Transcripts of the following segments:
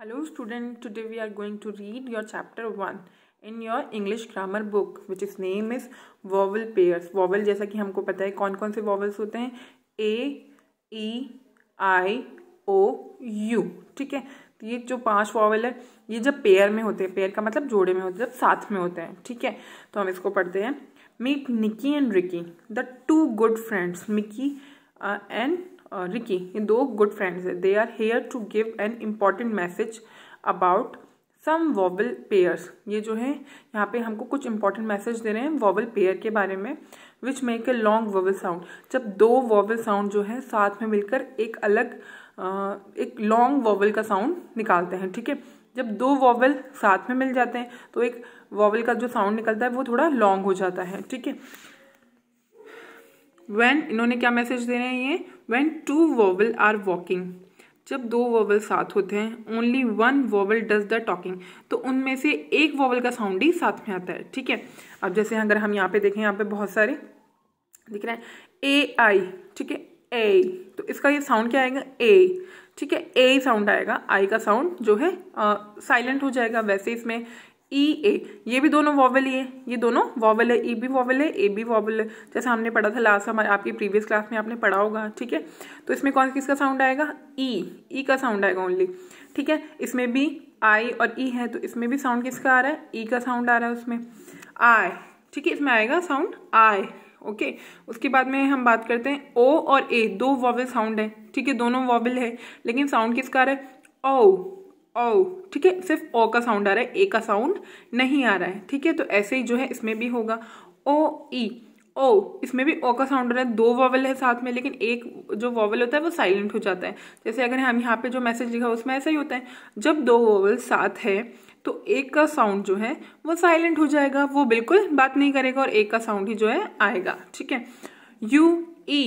Hello student, today we are going to read your chapter 1 in your English grammar book which is name is vowel pairs. Vowel जैसा कि हमको पता है कौन कौन से vowels होते हैं A, E, I, O, U ठीक है तो ये जो पांच वॉवल है ये जब पेयर में होते हैं पेयर का मतलब जोड़े में होते हैं जब साथ में होते हैं ठीक है तो हम इसको पढ़ते हैं meet Nicky and Ricky the two good friends Mickey and Ricky ये दो गुड फ्रेंड्स है they are here to give an important message about some vowel pairs ये जो है यहाँ पे हमको कुछ इंपॉर्टेंट मैसेज दे रहे हैं वॉवल पेयर के बारे में which make a long vowel sound जब दो वॉवल साउंड जो है साथ में मिलकर एक अलग एक लॉन्ग वॉवल का साउंड निकालते हैं ठीक है जब दो वॉवल साथ में मिल जाते हैं तो एक वॉवल का जो साउंड निकलता है वो थोड़ा लॉन्ग हो जाता है ठीक है वैन इन्होंने क्या मैसेज दे रहे हैं ये when two vowel are walking जब दो वॉवल साथ होते हैं only one vowel does the talking तो उनमें से एक वॉवल का साउंड ही साथ में आता है ठीक है अब जैसे अगर हम यहाँ पे देखें यहाँ पे बहुत सारे दिख रहे हैं ए आई ठीक है ए तो इसका ये साउंड क्या आएगा ए ठीक है ए साउंड आएगा आई का साउंड जो है साइलेंट हो जाएगा वैसे इसमें ई e, ए ये भी दोनों वॉवल ही है ये दोनों वॉवल है ई भी वॉवल है ए भी वॉवल है जैसे हमने पढ़ा था लास्ट हमारे आपकी प्रीवियस क्लास में आपने पढ़ा होगा ठीक है तो इसमें कौन किसका साउंड आएगा ई e. ई e का साउंड आएगा ओनली ठीक है इसमें भी आई और ई है तो इसमें भी साउंड किसका आ रहा है ई का साउंड आ रहा है उसमें आय ठीक है इसमें आएगा साउंड आई ओके okay. उसके बाद में हम बात करते हैं ओ और ए दो वॉवल साउंड है ठीक है दोनों वॉवल है लेकिन साउंड किसका आ रहा है ओ ओ ठीक है सिर्फ ओ का साउंड आ रहा है ए का साउंड नहीं आ रहा है ठीक है तो ऐसे ही जो है इसमें भी होगा ओ ई ओ इसमें भी ओ का साउंड रहा है दो वॉवल है साथ में लेकिन एक जो वॉवल होता है वो साइलेंट हो जाता है जैसे अगर हम यहाँ पे जो मैसेज लिखा उसमें ऐसा ही होता है जब दो वॉवल साथ है तो एक का साउंड जो है वो साइलेंट हो जाएगा वो बिल्कुल बात नहीं करेगा और एक का साउंड ही जो है आएगा ठीक है यू ई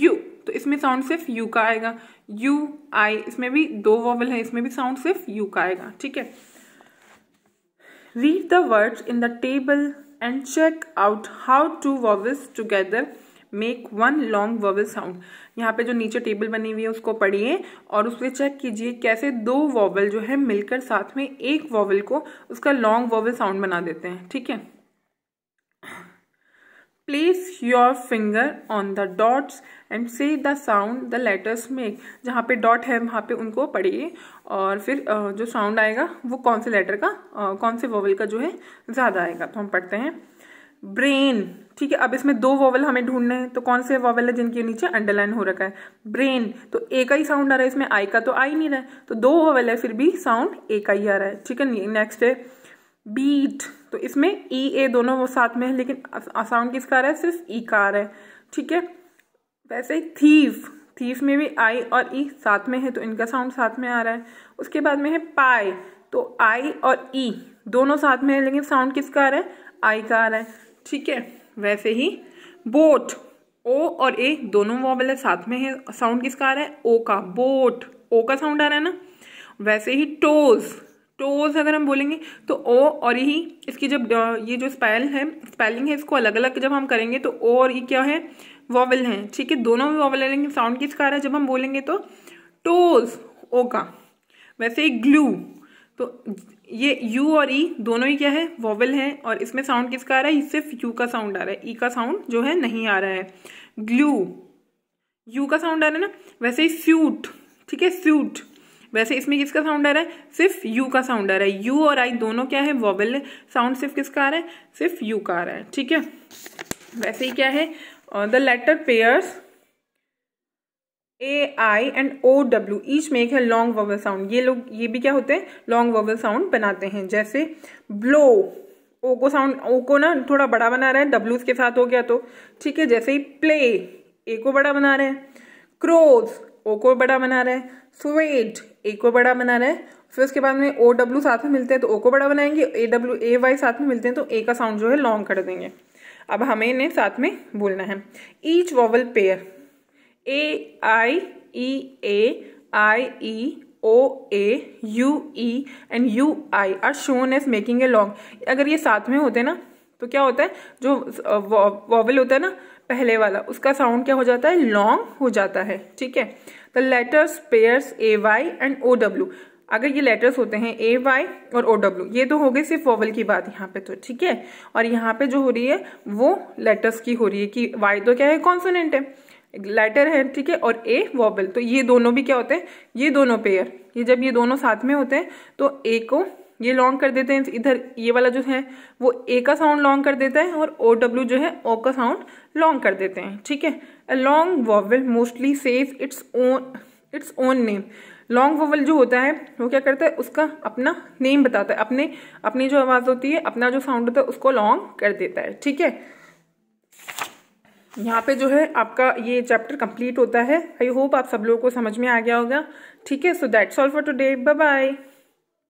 यू इसमें साउंड सिर्फ यू का आएगा यू आई इसमें भी दो वॉवल है इसमें भी साउंड सिर्फ यू का आएगा ठीक है read the words in the table and check out how two vowels together make one long vowel sound यहाँ पे जो नीचे टेबल बनी हुई है उसको पढ़िए और उसमें चेक कीजिए कैसे दो वॉवल जो है मिलकर साथ में एक वॉवल को उसका लॉन्ग वॉवल साउंड बना देते हैं ठीक है place your finger on the dots and say the sound the letters make जहाँ पे डॉट है वहाँ पे उनको पढ़िए और फिर जो साउंड आएगा वो कौन से लेटर का कौन से वोवल का जो है ज़्यादा आएगा तो हम पढ़ते हैं ब्रेन ठीक है अब इसमें दो वोवल हमें ढूंढने हैं तो कौन से वोवल है जिनके नीचे अंडरलाइन हो रखा है ब्रेन तो ए का ही साउंड आ रहा है इसमें आई का तो आ ही नहीं रहा है तो दो वोवल है फिर भी साउंड ए का ही आ रहा है ठीक है नेक्स्ट है बीट तो इसमें ई ए दोनों वो साथ में है लेकिन साउंड किसका आ रहा है सिर्फ ई का आ रहा है ठीक है वैसे थीव थीव में भी आई और ई साथ में है तो इनका साउंड साथ में आ रहा है उसके बाद में है पाए तो आई और ई दोनों साथ में है लेकिन साउंड किसका आ रहा है आई का आ रहा है ठीक है वैसे ही बोट ओ और ए दोनों वॉबल है साथ में है साउंड किसका आ रहा है ओ का बोट ओ का साउंड आ रहा है ना वैसे ही टोज़ टोज अगर हम बोलेंगे तो ओ और ई इसकी जब ये जो स्पेल है स्पेलिंग है इसको अलग अलग जब हम करेंगे तो ओ और ई क्या है वॉवल है ठीक है दोनों में वॉवल है साउंड किसका आ रहा है जब हम बोलेंगे तो टोज ओ का वैसे ग्लू तो ये यू और ई e दोनों ही क्या है वॉवल है और इसमें साउंड किसका आ रहा है सिर्फ यू का साउंड आ रहा है ई e का साउंड जो है नहीं आ रहा है ग्लू यू का साउंड आ रहा है ना वैसे ही स्यूट ठीक है स्यूट वैसे इसमें किसका साउंड आ रहा है सिर्फ यू का साउंड आ रहा है यू और आई दोनों क्या है वॉबल साउंड सिर्फ किसका आ रहा है सिर्फ यू का आ रहा है ठीक है वैसे ही क्या है the letter pairs A I and O W each make है लॉन्ग वॉवल साउंड ये लोग ये भी क्या होते हैं लॉन्ग वॉवल साउंड बनाते हैं जैसे ब्लो ओ को साउंड ओ को ना थोड़ा बड़ा बना रहा है डब्ल्यू के साथ हो गया तो ठीक है जैसे ही प्ले ए को बड़ा बना रहे हैं क्रोज ओ को बड़ा बना रहे हैं स्वेट ए को बड़ा बना रहे हैं फिर उसके बाद में ओ डब्ल्यू साथ में मिलते हैं तो ओ को बड़ा बनाएंगे ए डब्ल्यू ए वाई साथ में मिलते हैं तो ए का साउंड जो है लॉन्ग कर देंगे अब हमें इन्हें साथ में बोलना है each vowel pair A I E A I E O A U E and U I are shown as making a long अगर ये साथ में होते ना तो क्या होता है जो वॉवल होता है ना पहले वाला उसका साउंड क्या हो जाता है लॉन्ग हो जाता है ठीक है the letters pairs A Y and O W अगर ये लेटर्स होते हैं ए वाई और ओ डब्ल्यू ये तो हो गए सिर्फ वोवल की बात यहाँ पे तो ठीक है और यहाँ पे जो हो रही है वो लेटर्स की हो रही है कि वाई तो क्या है कॉन्सोनेंट है लेटर है ठीक है और ए वॉबल तो ये दोनों भी क्या होते हैं ये दोनों पेयर ये जब ये दोनों साथ में होते हैं तो ए को ये लॉन्ग कर देते हैं इधर ये वाला जो है वो ए का साउंड लॉन्ग कर देता है और ओ डब्ल्यू जो है ओ का साउंड लॉन्ग कर देते हैं ठीक है a long vowel mostly says its own its own name long vowel जो होता है वो क्या करता है उसका अपना नेम बताता है अपने अपनी जो आवाज़ होती है अपना जो साउंड होता है उसको लॉन्ग कर देता है ठीक है यहाँ पे जो है आपका ये चैप्टर कंप्लीट होता है आई होप आप सब लोगों को समझ में आ गया होगा ठीक है so that's all for today bye bye